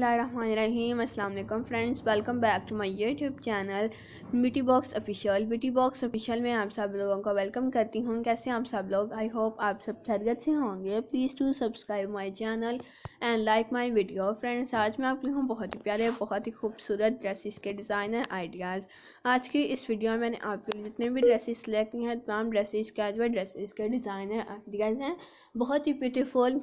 बसमीम अल्लाम friends welcome back to my YouTube channel beauty box official beauty box official में आप सब लोगों का वेलकम करती हूँ कैसे आप सब लोग आई होप आप सब खैरियत से होंगे please to subscribe my channel and like my video friends आज मैं आपके लिए हूँ बहुत ही प्यारे बहुत ही खूबसूरत ड्रेसिस के डिज़ाइनर आइडियाज़ आज की इस वीडियो में मैंने आपके लिए जितने भी ड्रेसेस सिलेक्ट किए हैं तमाम ड्रेसेस कैजुअल ड्रेसिस के डिज़ाइनर आइडियाज़ हैं बहुत ही beautiful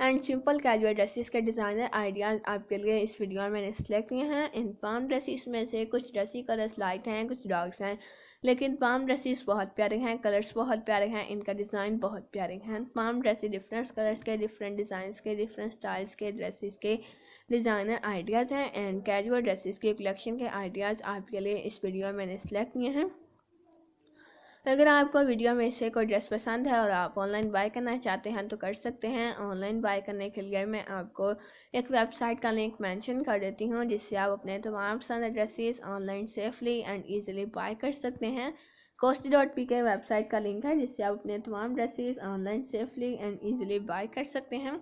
and simple casual dresses के डिज़ाइनर आइडियाज़ आपके लिए इस वीडियो में मैंने सेलेक्ट किए हैं इन पाम ड्रेसिस में से कुछ ड्रेसी कलर्स लाइट हैं कुछ डार्क्स हैं लेकिन पाम ड्रेसेस बहुत प्यारे हैं कलर्स बहुत प्यारे हैं इनका डिज़ाइन बहुत प्यारे हैं पाम ड्रेसेस डिफरेंट कलर्स के डिफरेंट डिज़ाइन के डिफरेंट स्टाइल्स के ड्रेसेस के डिज़ाइनर आइडियाज़ हैं एंड कैजुअल ड्रेसेस के कलेक्शन के आइडियाज़ आपके लिए इस वीडियो में मैंने सेलेक्ट किए हैं तो अगर आपको वीडियो में से कोई ड्रेस पसंद है और आप ऑनलाइन बाय करना चाहते हैं तो कर सकते हैं ऑनलाइन बाय करने के लिए मैं आपको एक वेबसाइट का लिंक मेंशन कर देती हूँ जिससे आप अपने तमाम पसंद dresses online safely and easily buy कर सकते हैं कोस्टी डॉट पी के वेबसाइट का लिंक है जिससे आप अपने तमाम dresses online safely and easily buy कर सकते हैं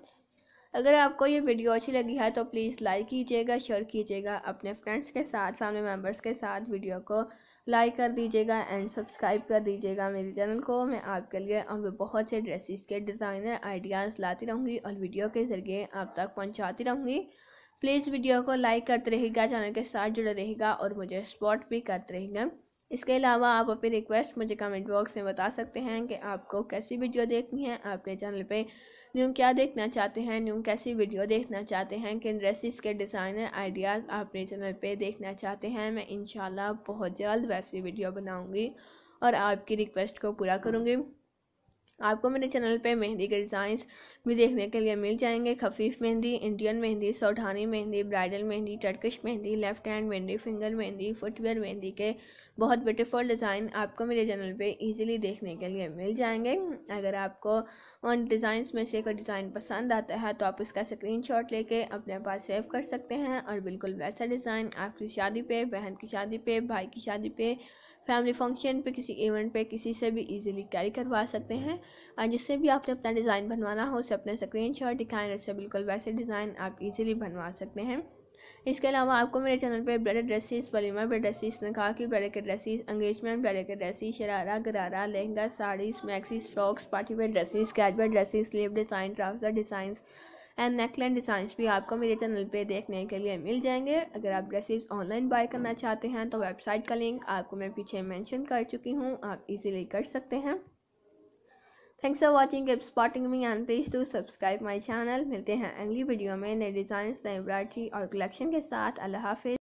अगर आपको ये वीडियो अच्छी लगी है तो प्लीज़ लाइक कीजिएगा शेयर कीजिएगा अपने फ्रेंड्स के साथ फैमिली मेम्बर्स के साथ वीडियो को लाइक कर दीजिएगा एंड सब्सक्राइब कर दीजिएगा मेरे चैनल को मैं आपके लिए और बहुत से ड्रेसिस के डिज़ाइनर आइडियाज़ लाती रहूँगी और वीडियो के ज़रिए आप तक पहुँचाती रहूँगी प्लीज़ वीडियो को लाइक करते रहेगा चैनल के साथ जुड़े रहेगा और मुझे सपोर्ट भी करते रहेगा इसके अलावा आप अपनी रिक्वेस्ट मुझे कमेंट बॉक्स में बता सकते हैं कि आपको कैसी वीडियो देखनी है आपके चैनल पे न्यू क्या देखना चाहते हैं न्यू कैसी वीडियो देखना चाहते हैं किन ड्रेसिस के डिज़ाइनर आइडियाज़ अपने चैनल पे देखना चाहते हैं मैं इन बहुत जल्द वैसी वीडियो बनाऊँगी और आपकी रिक्वेस्ट को पूरा करूँगी आपको मेरे चैनल पे मेहंदी के डिज़ाइंस भी देखने के लिए मिल जाएंगे खफीफ मेहंदी इंडियन मेहंदी सौठानी mehndi bridal mehndi Turkish mehndi left hand mehndi finger mehndi footwear mehndi के बहुत ब्यूटीफुल डिज़ाइन आपको मेरे चैनल पे इजीली देखने के लिए मिल जाएंगे अगर आपको उन डिज़ाइंस में से कोई डिज़ाइन पसंद आता है तो आप इसका स्क्रीन शॉट लेके अपने पास सेव कर सकते हैं और बिल्कुल वैसा डिज़ाइन आपकी शादी पे बहन की शादी पर भाई की शादी पर फैमिली फंक्शन पे किसी इवेंट पे किसी से भी इजीली कैरी करवा सकते हैं और जिससे भी आपने अपना डिज़ाइन बनवाना हो उसे अपने स्क्रीन शॉट दिखाएँ उससे बिल्कुल वैसे डिज़ाइन आप इजीली बनवा सकते हैं इसके अलावा आपको मेरे चैनल पे ब्रेड ड्रेसेस वलीमा ब्रेड ने कहा कि ब्रेड के ड्रेसिस एंगेजमेंट ब्रेड के dresses sharara gharara lehenga saris maxis frocks party wear dresses casual dresses sleeve design trouser designs and neckline designs भी आपको मेरे चैनल पे देखने के लिए मिल जाएंगे अगर आप ड्रेसेस ऑनलाइन बाय करना चाहते हैं तो वेबसाइट का लिंक आपको मैं पीछे मेंशन कर चुकी हूँ आप इजीली कर सकते हैं thanks for watching keep spotting me and please to subscribe my channel मिलते हैं अगली वीडियो में नए डिज़ाइन नए वराइटी और कलेक्शन के साथ अल्लाह हाफि